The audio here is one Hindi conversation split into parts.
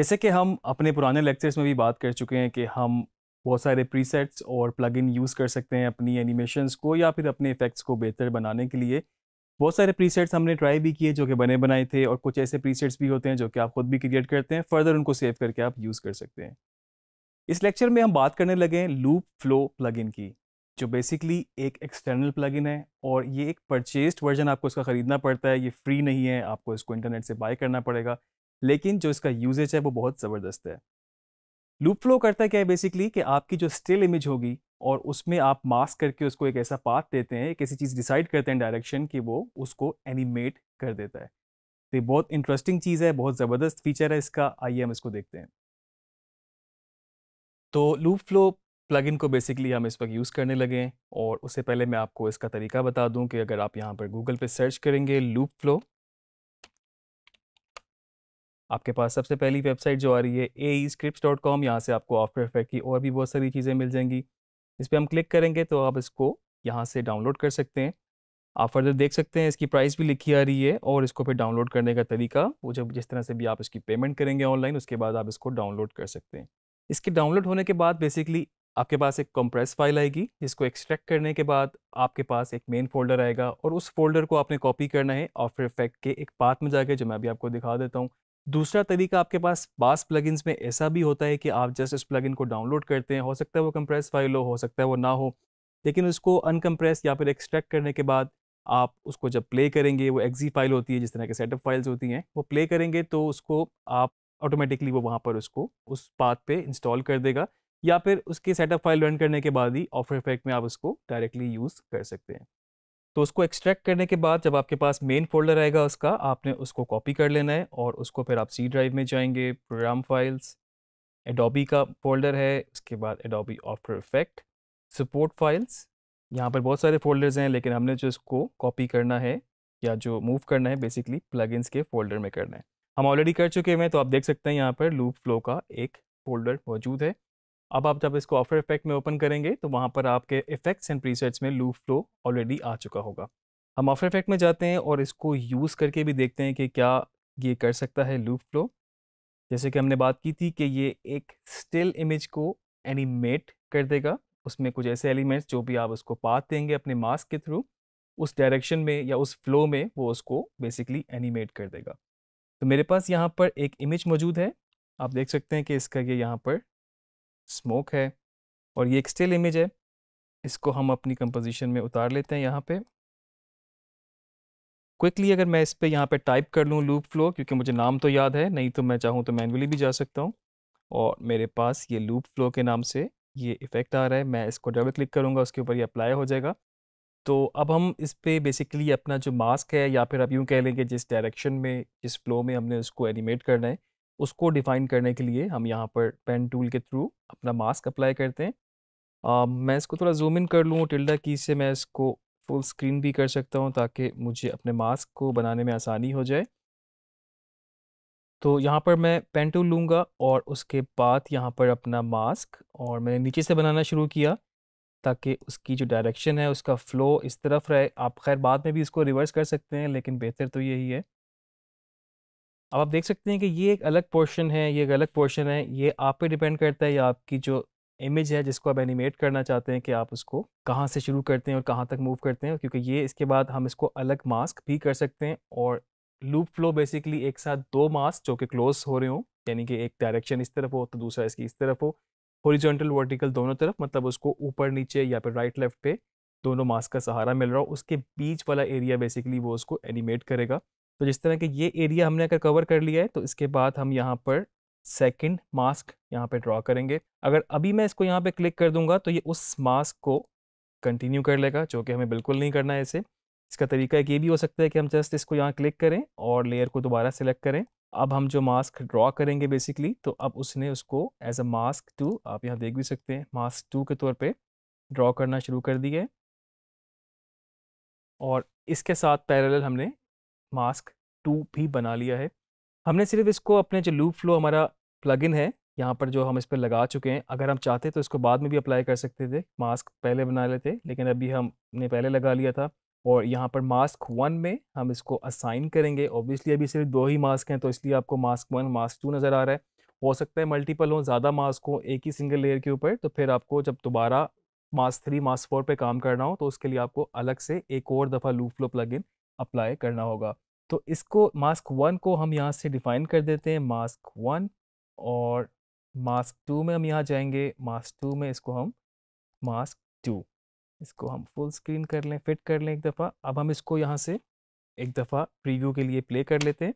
जैसे कि हम अपने पुराने लेक्चर्स में भी बात कर चुके हैं कि हम बहुत सारे प्रीसेट्स और प्लगइन यूज़ कर सकते हैं अपनी एनिमेशंस को या फिर अपने इफ़ेक्ट्स को बेहतर बनाने के लिए बहुत सारे प्रीसेट्स हमने ट्राई भी किए जो कि बने बनाए थे और कुछ ऐसे प्रीसेट्स भी होते हैं जो कि आप खुद भी क्रिएट करते हैं फर्दर उनको सेव करके आप यूज़ कर सकते हैं इस लेक्चर में हम बात करने लगे हैं लूप फ्लो प्लगइन की जो बेसिकली एक एक्सटर्नल प्लगइन है और ये एक परचेस्ड वर्जन आपको इसका ख़रीदना पड़ता है ये फ्री नहीं है आपको इसको इंटरनेट से बाय करना पड़ेगा लेकिन जो इसका यूजेज है वो बहुत ज़बरदस्त है लूप फ्लो करता क्या है बेसिकली कि आपकी जो स्टिल इमेज होगी और उसमें आप मास्क करके उसको एक ऐसा पाथ देते हैं एक ऐसी चीज़ डिसाइड करते हैं डायरेक्शन कि वो उसको एनिमेट कर देता है तो ये बहुत इंटरेस्टिंग चीज़ है बहुत ज़बरदस्त फीचर है इसका आइए हम इसको देखते हैं तो लूप फ्लो प्लगइन को बेसिकली हम इस वक्त यूज़ करने लगे हैं और उससे पहले मैं आपको इसका तरीका बता दूं कि अगर आप यहाँ पर गूगल पे सर्च करेंगे लूप फ्लो आपके पास सबसे पहली वेबसाइट जो आ रही है A E script dot com यहाँ से आपको आफ्टर इफेक्ट की और भी बहुत सारी चीज़ें मिल जाएंगी इस पर हम क्लिक करेंगे तो आप इसको यहाँ से डाउनलोड कर सकते हैं आप फर्दर देख सकते हैं इसकी प्राइस भी लिखी आ रही है और इसको फिर डाउनलोड करने का तरीका वो जब जिस तरह से भी आप इसकी पेमेंट करेंगे ऑनलाइन उसके बाद आप इसको डाउनलोड कर सकते हैं इसके डाउनलोड होने के बाद बेसिकली आपके पास एक कंप्रेस फाइल आएगी जिसको एक्सट्रैक्ट करने के बाद आपके पास एक मेन फोल्डर आएगा और उस फोल्डर को आपने कॉपी करना है ऑफर इफेक्ट के एक पाथ में जाकर जो मैं अभी आपको दिखा देता हूँ दूसरा तरीका आपके पास बास प्लगइन्स में ऐसा भी होता है कि आप जस्ट उस प्लगइन को डाउनलोड करते हैं हो सकता है वो कंप्रेस फाइल हो हो सकता है वो ना हो लेकिन उसको अनकम्प्रेस या फिर एक्सट्रैक्ट करने के बाद आप उसको जब प्ले करेंगे वो एक्जी फाइल होती है जिस तरह के सेटअप फाइल्स होती हैं वो प्ले करेंगे तो उसको आप ऑटोमेटिकली वो वहाँ पर उसको उस पाथ पे इंस्टॉल कर देगा या फिर उसके सेटअप फाइल रन करने के बाद ही ऑफर इफेक्ट में आप उसको डायरेक्टली यूज़ कर सकते हैं तो उसको एक्सट्रैक्ट करने के बाद जब आपके पास मेन फोल्डर आएगा उसका आपने उसको कॉपी कर लेना है और उसको फिर आप सी ड्राइव में जाएंगे प्रोग्राम फाइल्स एडोबी का फोल्डर है उसके बाद Adobe after effect support files यहाँ पर बहुत सारे फोल्डर्स हैं लेकिन हमने जो इसको कॉपी करना है या जो मूव करना है बेसिकली प्लग के फोल्डर में करना है हम ऑलरेडी कर चुके हैं तो आप देख सकते हैं यहाँ पर लूप फ्लो का एक फोल्डर मौजूद है अब आप जब इसको ऑफर इफेक्ट में ओपन करेंगे तो वहाँ पर आपके इफेक्ट्स एंड प्रीसेट्स में लूप फ्लो ऑलरेडी आ चुका होगा हम ऑफर इफेक्ट में जाते हैं और इसको यूज़ करके भी देखते हैं कि क्या ये कर सकता है लूप फ्लो जैसे कि हमने बात की थी कि ये एक स्टिल इमेज को एनिमेट कर देगा उसमें कुछ ऐसे एलिमेंट्स जो भी आप उसको पात देंगे अपने मास्क के थ्रू उस डायरेक्शन में या उस फ्लो में वो उसको बेसिकली एनिमेट कर देगा तो मेरे पास यहाँ पर एक इमेज मौजूद है आप देख सकते हैं कि इसका ये यहाँ पर स्मोक है और ये एक स्टिल इमेज है इसको हम अपनी कंपोजिशन में उतार लेते हैं यहाँ पे क्विकली अगर मैं इस पर यहाँ पे टाइप कर लूँ लूप फ्लो क्योंकि मुझे नाम तो याद है नहीं तो मैं चाहूँ तो मैनुअली भी जा सकता हूँ और मेरे पास ये लूप फ्लो के नाम से ये इफेक्ट आ रहा है मैं इसको डबल क्लिक करूँगा उसके ऊपर ये अप्लाई हो जाएगा तो अब हम इस पर बेसिकली अपना जो मास्क है या फिर आप यूँ कह लेंगे जिस डायरेक्शन में जिस फ्लो में हमने उसको एनिमेट करना है उसको डिफाइन करने के लिए हम यहाँ पर पेन टूल के थ्रू अपना मास्क अप्लाई करते हैं आ, मैं इसको थोड़ा जूम इन कर लूँ टिल्डा की से मैं इसको फुल स्क्रीन भी कर सकता हूँ ताकि मुझे अपने मास्क को बनाने में आसानी हो जाए तो यहाँ पर मैं पेन टूल लूँगा और उसके बाद यहाँ पर अपना मास्क और मैंने नीचे से बनाना शुरू किया ताकि उसकी जो डायरेक्शन है उसका फ़्लो इस तरफ रहे आप खैर बाद में भी इसको रिवर्स कर सकते हैं लेकिन बेहतर तो यही है अब आप देख सकते हैं कि ये एक अलग पोर्शन है ये एक अलग पोर्शन है ये आप पे डिपेंड करता है या आपकी जो इमेज है जिसको आप एनिमेट करना चाहते हैं कि आप उसको कहाँ से शुरू करते हैं और कहाँ तक मूव करते हैं क्योंकि ये इसके बाद हम इसको अलग मास्क भी कर सकते हैं और लूप फ्लो बेसिकली एक साथ दो मास्क जो कि क्लोज हो रहे हों यानी कि एक डायरेक्शन इस तरफ हो तो दूसरा इसकी इस तरफ हो हॉरिजॉन्टल वर्टिकल दोनों तरफ मतलब उसको ऊपर नीचे या फिर राइट लेफ्ट पे दोनों मास्क का सहारा मिल रहा हो उसके बीच वाला एरिया बेसिकली वो उसको एनिमेट करेगा तो जिस तरह के ये एरिया हमने अगर कवर कर लिया है तो इसके बाद हम यहाँ पर सेकंड मास्क यहाँ पे ड्रॉ करेंगे अगर अभी मैं इसको यहाँ पे क्लिक कर दूंगा तो ये उस मास्क को कंटिन्यू कर लेगा जो कि हमें बिल्कुल नहीं करना है इसे इसका तरीका एक ये भी हो सकता है कि हम जस्ट इसको यहाँ क्लिक करें और लेयर को दोबारा सेलेक्ट करें अब हम जो मास्क ड्रॉ करेंगे बेसिकली तो अब उसने उसको एज अ मास्क टू आप यहाँ देख भी सकते हैं मास्क टू के तौर पर ड्रॉ करना शुरू कर दिया और इसके साथ पैरेलल हमने मास्क टू भी बना लिया है हमने सिर्फ इसको अपने जो लूप फ्लो हमारा प्लगइन है यहाँ पर जो हम इस पर लगा चुके हैं अगर हम चाहते तो इसको बाद में भी अप्लाई कर सकते थे मास्क पहले बना लेते लेकिन अभी हमने पहले लगा लिया था और यहाँ पर मास्क वन में हम इसको असाइन करेंगे ऑब्वियसली अभी सिर्फ दो ही मास्क हैं तो इसलिए आपको मास्क वन मास्क टू नज़र आ रहा है हो सकता है मल्टीपल हो ज़्यादा मास्क हो एक ही सिंगल लेयर के ऊपर तो फिर आपको जब दोबारा मास्क थ्री मास्क फोर पे काम करना हो तो उसके लिए आपको अलग से एक और दफ़ा लूप फ्लो प्लगइन अप्लाई करना होगा तो इसको मास्क वन को हम यहाँ से डिफ़ाइन कर देते हैं मास्क वन और मास्क टू में हम यहाँ जाएंगे मास्क टू में इसको हम मास्क टू इसको हम फुल स्क्रीन कर लें फिट कर लें एक दफ़ा अब हम इसको यहाँ से एक दफ़ा प्रीव्यू के लिए प्ले कर लेते हैं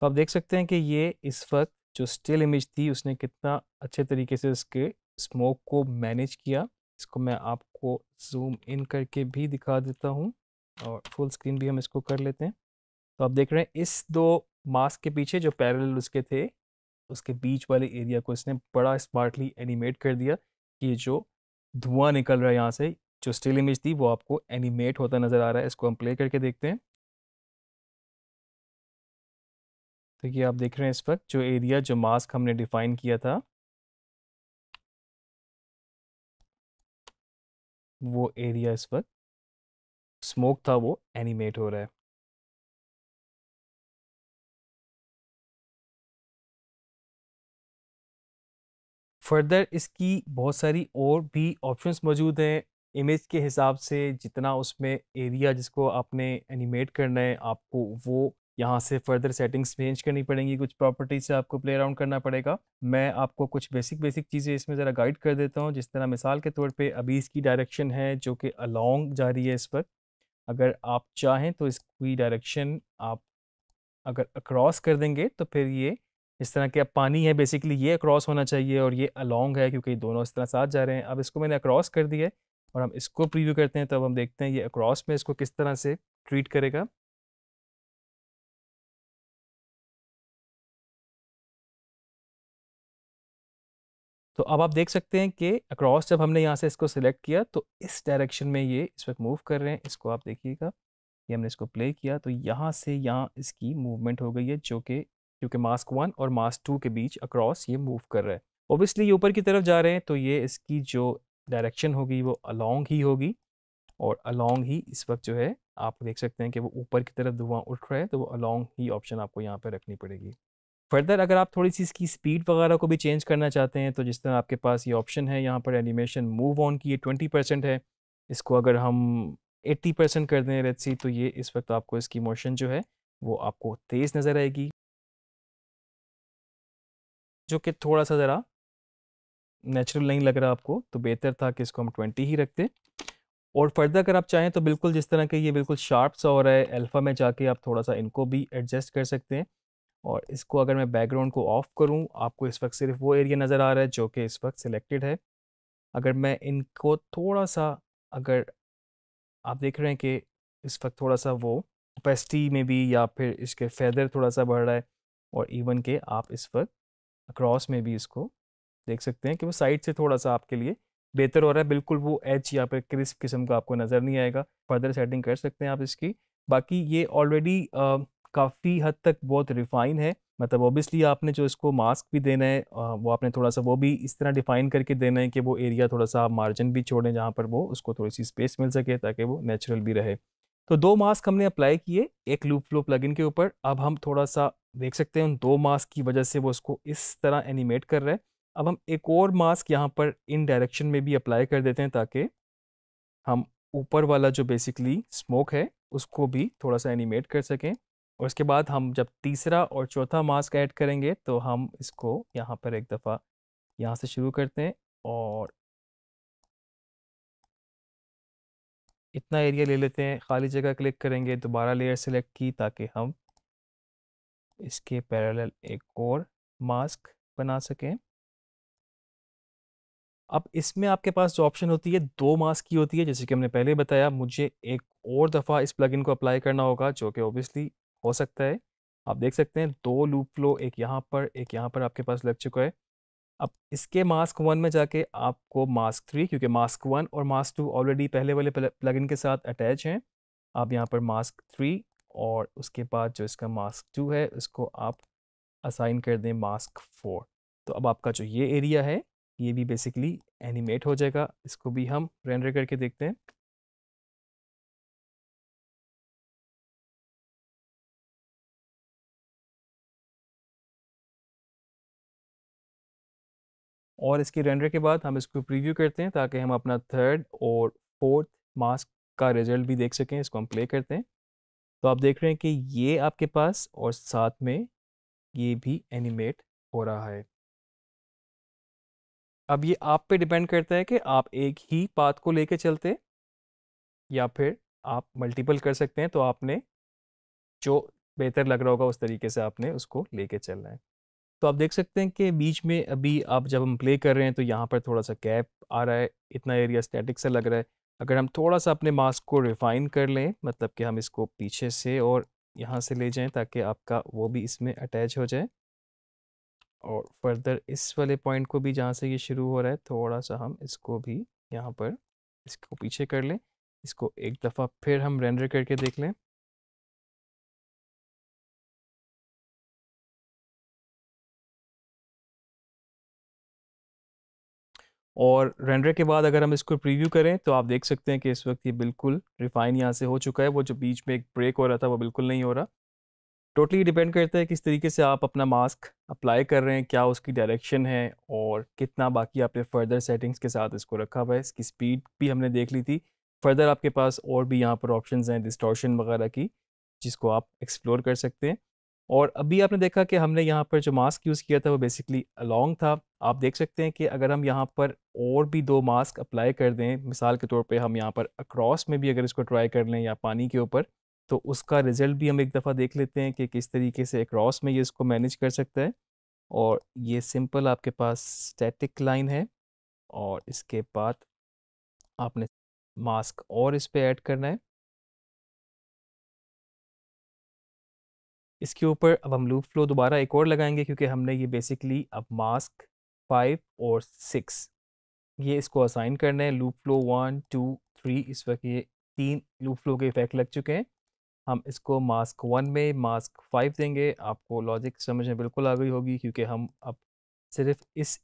तो आप देख सकते हैं कि ये इस वक्त जो स्टिल इमेज थी उसने कितना अच्छे तरीके से उसके स्मोक को मैनेज किया इसको मैं आपको जूम इन करके भी दिखा देता हूँ और फुल स्क्रीन भी हम इसको कर लेते हैं तो आप देख रहे हैं इस दो मास्क के पीछे जो पैरल उसके थे उसके बीच वाले एरिया को इसने बड़ा स्मार्टली एनिमेट कर दिया कि जो धुआं निकल रहा है यहाँ से जो स्टिल इमेज थी वो आपको एनिमेट होता नज़र आ रहा है इसको हम प्ले करके देखते हैं तो ये आप देख रहे हैं इस वक्त जो एरिया जो मास्क हमने डिफाइन किया था वो एरिया इस वक्त स्मोक था वो एनिमेट हो रहा है फर्दर इसकी बहुत सारी और भी ऑप्शंस मौजूद हैं इमेज के हिसाब से जितना उसमें एरिया जिसको आपने एनिमेट करना है आपको वो यहाँ से फर्दर सेटिंग्स चेंज करनी पड़ेंगी कुछ प्रॉपर्टी से आपको प्ले अराउंड करना पड़ेगा मैं आपको कुछ बेसिक बेसिक चीज़ें इसमें ज़रा गाइड कर देता हूँ जिस तरह मिसाल के तौर पे अभी इसकी डायरेक्शन है जो कि अलॉन्ग जा रही है इस पर अगर आप चाहें तो इसकी डायरेक्शन आप अगर अक्रॉस कर देंगे तो फिर ये इस तरह के अब पानी है बेसिकली ये अक्रॉस होना चाहिए और ये अलॉन्ग है क्योंकि दोनों इस तरह साथ जा रहे हैं अब इसको मैंने अक्रॉस कर दिया है और हम इसको प्रीव्यू करते हैं तब हम देखते हैं ये अक्रॉस में इसको किस तरह से ट्रीट करेगा तो अब आप देख सकते हैं कि अक्रॉस जब हमने यहाँ से इसको सिलेक्ट किया तो इस डायरेक्शन में ये इस वक्त मूव कर रहे हैं इसको आप देखिएगा ये हमने इसको प्ले किया तो यहाँ से यहाँ इसकी मूवमेंट हो गई है जो कि क्योंकि मास्क वन और मास्क टू के बीच अक्रॉस ये मूव कर रहा है ओबियसली ये ऊपर की तरफ जा रहे हैं तो ये इसकी जो डायरेक्शन होगी वो अलॉन्ग ही होगी और अलॉन्ग ही इस वक्त जो है आप देख सकते हैं कि वो ऊपर की तरफ धुआं उठ रहा है तो वो अलॉन्ग ही ऑप्शन आपको यहाँ पर रखनी पड़ेगी फर्दर अगर आप थोड़ी सी इसकी स्पीड वगैरह को भी चेंज करना चाहते हैं तो जिस तरह आपके पास ये ऑप्शन है यहाँ पर एनिमेशन मूव ऑन की ये ट्वेंटी परसेंट है इसको अगर हम एट्टी परसेंट कर दें रेट सी तो ये इस वक्त आपको इसकी मोशन जो है वो आपको तेज़ नज़र आएगी जो कि थोड़ा सा ज़रा नेचुरल नहीं लग रहा आपको तो बेहतर था कि इसको हम ट्वेंटी ही रखते और फर्दर अगर आप चाहें तो बिल्कुल जिस तरह के ये बिल्कुल शार्प सा हो रहा है अल्फ़ा में जाके आप थोड़ा सा इनको भी एडजस्ट कर सकते हैं और इसको अगर मैं बैकग्राउंड को ऑफ करूं आपको इस वक्त सिर्फ वो एरिया नज़र आ रहा है जो कि इस वक्त सिलेक्टेड है अगर मैं इनको थोड़ा सा अगर आप देख रहे हैं कि इस वक्त थोड़ा सा वो ओपेसिटी में भी या फिर इसके फैदर थोड़ा सा बढ़ रहा है और इवन के आप इस वक्त अक्रॉस में भी इसको देख सकते हैं कि वो साइड से थोड़ा सा आपके लिए बेहतर हो रहा है बिल्कुल वो एच या फिर क्रिस्प किस्म का आपको नज़र नहीं आएगा फर्दर सेटिंग कर सकते हैं आप इसकी बाकी ये ऑलरेडी काफ़ी हद तक बहुत रिफाइन है मतलब ऑब्वियसली आपने जो इसको मास्क भी देना है वो आपने थोड़ा सा वो भी इस तरह डिफाइन करके देना है कि वो एरिया थोड़ा सा आप मार्जिन भी छोड़ें जहाँ पर वो उसको थोड़ी सी स्पेस मिल सके ताकि वो नेचुरल भी रहे तो दो मास्क हमने अप्लाई किए एक लूप फ्लो प्लगइन के ऊपर अब हम थोड़ा सा देख सकते हैं उन दो मास्क की वजह से वो उसको इस तरह एनिमेट कर रहा है अब हम एक और मास्क यहाँ पर इन डायरेक्शन में भी अप्लाई कर देते हैं ताकि हम ऊपर वाला जो बेसिकली स्मोक है उसको भी थोड़ा सा एनिमेट कर सकें और उसके बाद हम जब तीसरा और चौथा मास्क ऐड करेंगे तो हम इसको यहाँ पर एक दफ़ा यहाँ से शुरू करते हैं और इतना एरिया ले लेते हैं खाली जगह क्लिक करेंगे दोबारा लेयर सेलेक्ट की ताकि हम इसके पैरेलल एक और मास्क बना सकें अब इसमें आपके पास जो ऑप्शन होती है दो मास्क की होती है जैसे कि हमने पहले बताया मुझे एक और दफ़ा इस प्लगइन को अप्लाई करना होगा जो कि ओबियसली हो सकता है आप देख सकते हैं दो लूप फ्लो एक यहाँ पर एक यहाँ पर आपके पास लग चुका है अब इसके मास्क वन में जाके आपको मास्क थ्री क्योंकि मास्क वन और मास्क टू ऑलरेडी पहले वाले प्लगइन के साथ अटैच हैं आप यहाँ पर मास्क थ्री और उसके बाद जो इसका मास्क टू है उसको आप असाइन कर दें मास्क फोर तो अब आपका जो ये एरिया है ये भी बेसिकली एनिमेट हो जाएगा इसको भी हम रेंडर करके देखते हैं और इसके रेंडर के बाद हम इसको प्रीव्यू करते हैं ताकि हम अपना थर्ड और फोर्थ मास्क का रिजल्ट भी देख सकें इसको हम प्ले करते हैं तो आप देख रहे हैं कि ये आपके पास और साथ में ये भी एनिमेट हो रहा है अब ये आप पे डिपेंड करता है कि आप एक ही पाथ को लेके चलते या फिर आप मल्टीपल कर सकते हैं तो आपने जो बेहतर लग रहा होगा उस तरीके से आपने उसको लेके चलना है तो आप देख सकते हैं कि बीच में अभी आप जब हम प्ले कर रहे हैं तो यहाँ पर थोड़ा सा कैप आ रहा है इतना एरिया स्टैटिक से लग रहा है अगर हम थोड़ा सा अपने मास्क को रिफाइन कर लें मतलब कि हम इसको पीछे से और यहाँ से ले जाएं ताकि आपका वो भी इसमें अटैच हो जाए और फर्दर इस वाले पॉइंट को भी जहाँ से ये शुरू हो रहा है थोड़ा सा हम इसको भी यहाँ पर इसको पीछे कर लें इसको एक दफ़ा फिर हम रेंडर करके देख लें और रेंडर के बाद अगर हम इसको प्रीव्यू करें तो आप देख सकते हैं कि इस वक्त ये बिल्कुल रिफाइन यहाँ से हो चुका है वो जो बीच में एक ब्रेक हो रहा था वो बिल्कुल नहीं हो रहा टोटली डिपेंड करता है किस तरीके से आप अपना मास्क अप्लाई कर रहे हैं क्या उसकी डायरेक्शन है और कितना बाकी आपने फर्दर सेटिंग्स के साथ इसको रखा हुआ है इसकी स्पीड भी हमने देख ली थी फर्दर आपके पास और भी यहाँ पर ऑप्शन हैं डिस्टॉर्शन वगैरह की जिसको आप एक्सप्लोर कर सकते हैं और अभी आपने देखा कि हमने यहाँ पर जो मास्क यूज़ किया था वो बेसिकली अलॉन्ग था आप देख सकते हैं कि अगर हम यहाँ पर और भी दो मास्क अप्लाई कर दें मिसाल के तौर पे हम यहाँ पर अक्रॉस में भी अगर इसको ट्राई कर लें या पानी के ऊपर तो उसका रिज़ल्ट भी हम एक दफ़ा देख लेते हैं कि किस तरीके से अक्रॉस में ये इसको मैनेज कर सकता है और ये सिंपल आपके पास स्टैटिक लाइन है और इसके बाद आपने मास्क और इस पर ऐड करना है इसके ऊपर अब हम लूप फ्लो दोबारा एक और लगाएंगे क्योंकि हमने ये बेसिकली अब मास्क फाइव और सिक्स ये इसको असाइन करना है loop flow one two three इस वक्त ये तीन लूप फ्लो के इफेक्ट लग चुके हैं हम इसको मास्क वन में मास्क फाइव देंगे आपको लॉजिक समझ में बिल्कुल आ गई होगी क्योंकि हम अब सिर्फ इस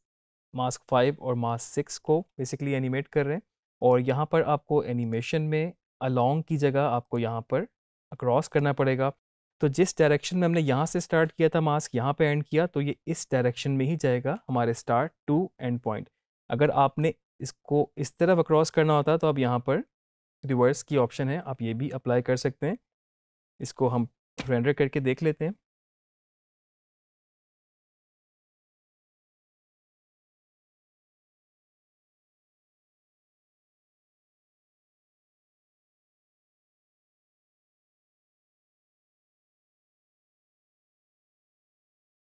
मास्क फाइव और मास्क सिक्स को बेसिकली एनिमेट कर रहे हैं और यहाँ पर आपको एनिमेशन में अलोंग की जगह आपको यहाँ पर अक्रॉस करना पड़ेगा तो जिस डायरेक्शन में हमने यहाँ से स्टार्ट किया था मास्क यहाँ पे एंड किया तो ये इस डायरेक्शन में ही जाएगा हमारे स्टार्ट टू एंड पॉइंट अगर आपने इसको इस तरफ अक्रॉस करना होता तो आप यहाँ पर रिवर्स की ऑप्शन है आप ये भी अप्लाई कर सकते हैं इसको हम रेंडर करके देख लेते हैं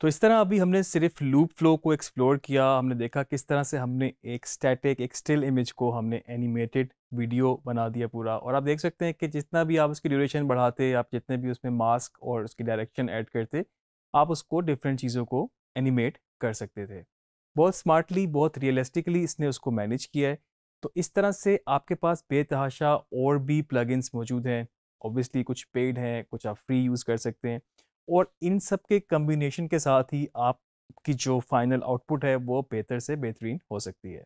तो इस तरह अभी हमने सिर्फ लूप फ्लो को एक्सप्लोर किया हमने देखा किस तरह से हमने एक स्टैटिक एक स्टिल इमेज को हमने एनिमेटेड वीडियो बना दिया पूरा और आप देख सकते हैं कि जितना भी आप उसकी ड्यूरेशन बढ़ाते आप जितने भी उसमें मास्क और उसकी डायरेक्शन ऐड करते आप उसको डिफरेंट चीज़ों को एनिमेट कर सकते थे बहुत स्मार्टली बहुत रियलिस्टिकली इसने उसको मैनेज किया है तो इस तरह से आपके पास बेतहाशा और भी प्लगइन्स मौजूद हैं ऑब्वियसली कुछ पेड हैं कुछ आप फ्री यूज़ कर सकते हैं और इन सब के कम्बिनेशन के साथ ही आपकी जो फाइनल आउटपुट है वो बेहतर से बेहतरीन हो सकती है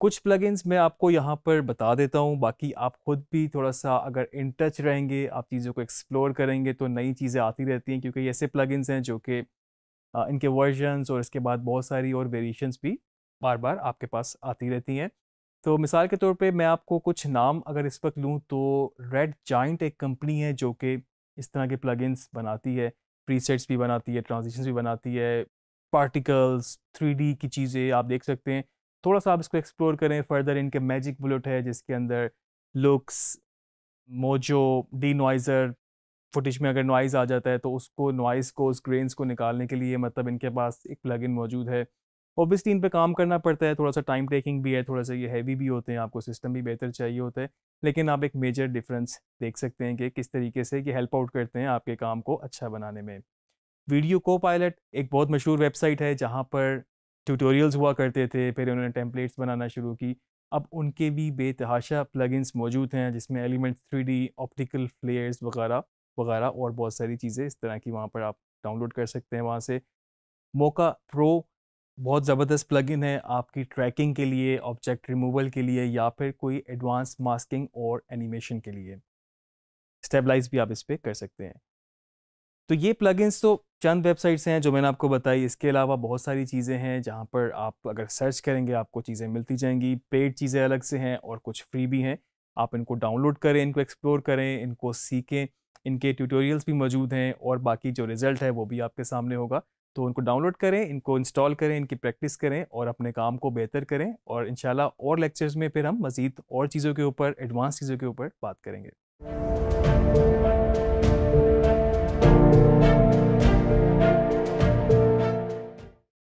कुछ प्लगइन्स मैं आपको यहाँ पर बता देता हूँ बाकी आप खुद भी थोड़ा सा अगर इन टच रहेंगे आप चीज़ों को एक्सप्लोर करेंगे तो नई चीज़ें आती रहती हैं क्योंकि ऐसे प्लगइन्स हैं जो कि इनके वर्जनस और इसके बाद बहुत सारी और वेरिएशंस भी बार बार आपके पास आती रहती हैं तो मिसाल के तौर पे मैं आपको कुछ नाम अगर इस वक्त लूँ तो रेड जाइंट एक कंपनी है जो कि इस तरह के प्लगइन्स बनाती है प्रीसेट्स भी बनाती है ट्रांजिशंस भी बनाती है पार्टिकल्स थ्री की चीज़ें आप देख सकते हैं थोड़ा सा आप इसको एक्सप्लोर करें फर्दर इनके मैजिक बुलेट है जिसके अंदर Looks Mojo denoiser footage में अगर नॉइज़ आ जाता है तो उसको नॉइज़ को उस ग्रेन्स को निकालने के लिए मतलब इनके पास एक प्लगइन मौजूद है ऑब्वियसली इन पे काम करना पड़ता है थोड़ा सा टाइम टेकिंग भी है थोड़ा सा ये हैवी भी होते हैं आपको सिस्टम भी बेहतर चाहिए होता है लेकिन आप एक मेजर डिफरेंस देख सकते हैं कि किस तरीके से ये हेल्प आउट करते हैं आपके काम को अच्छा बनाने में वीडियो को पायलट एक बहुत मशहूर वेबसाइट है जहाँ पर ट्यूटोरियल्स हुआ करते थे फिर उन्होंने टेम्पलेट्स बनाना शुरू की अब उनके भी बेतहाशा प्लगइन्स मौजूद हैं जिसमें एलिमेंट्स थ्री ऑप्टिकल फ्लेयर्स वगैरह वगैरह और बहुत सारी चीज़ें इस तरह की वहाँ पर आप डाउनलोड कर सकते हैं वहाँ से मोका प्रो बहुत ज़बरदस्त प्लगइन है आपकी ट्रैकिंग के लिए ऑब्जेक्ट रिमूवल के लिए या फिर कोई एडवांस मास्किंग और एनिमेशन के लिए स्टेबलाइज भी आप इस पर कर सकते हैं तो ये प्लगइन्स तो चंद वेबसाइट्स हैं जो मैंने आपको बताई इसके अलावा बहुत सारी चीज़ें हैं जहाँ पर आप अगर सर्च करेंगे आपको चीज़ें मिलती जाएंगी पेड चीज़ें अलग से हैं और कुछ फ्री भी हैं आप इनको डाउनलोड करें इनको एक्सप्लोर करें इनको सीखें इनके ट्यूटोरियल्स भी मौजूद हैं और बाकी जो रिज़ल्ट है वो भी आपके सामने होगा तो उनको डाउनलोड करें इनको इंस्टॉल करें इनकी प्रैक्टिस करें और अपने काम को बेहतर करें और इन और लेक्चर्स में फिर हम मज़ीद और चीज़ों के ऊपर एडवांस चीज़ों के ऊपर बात करेंगे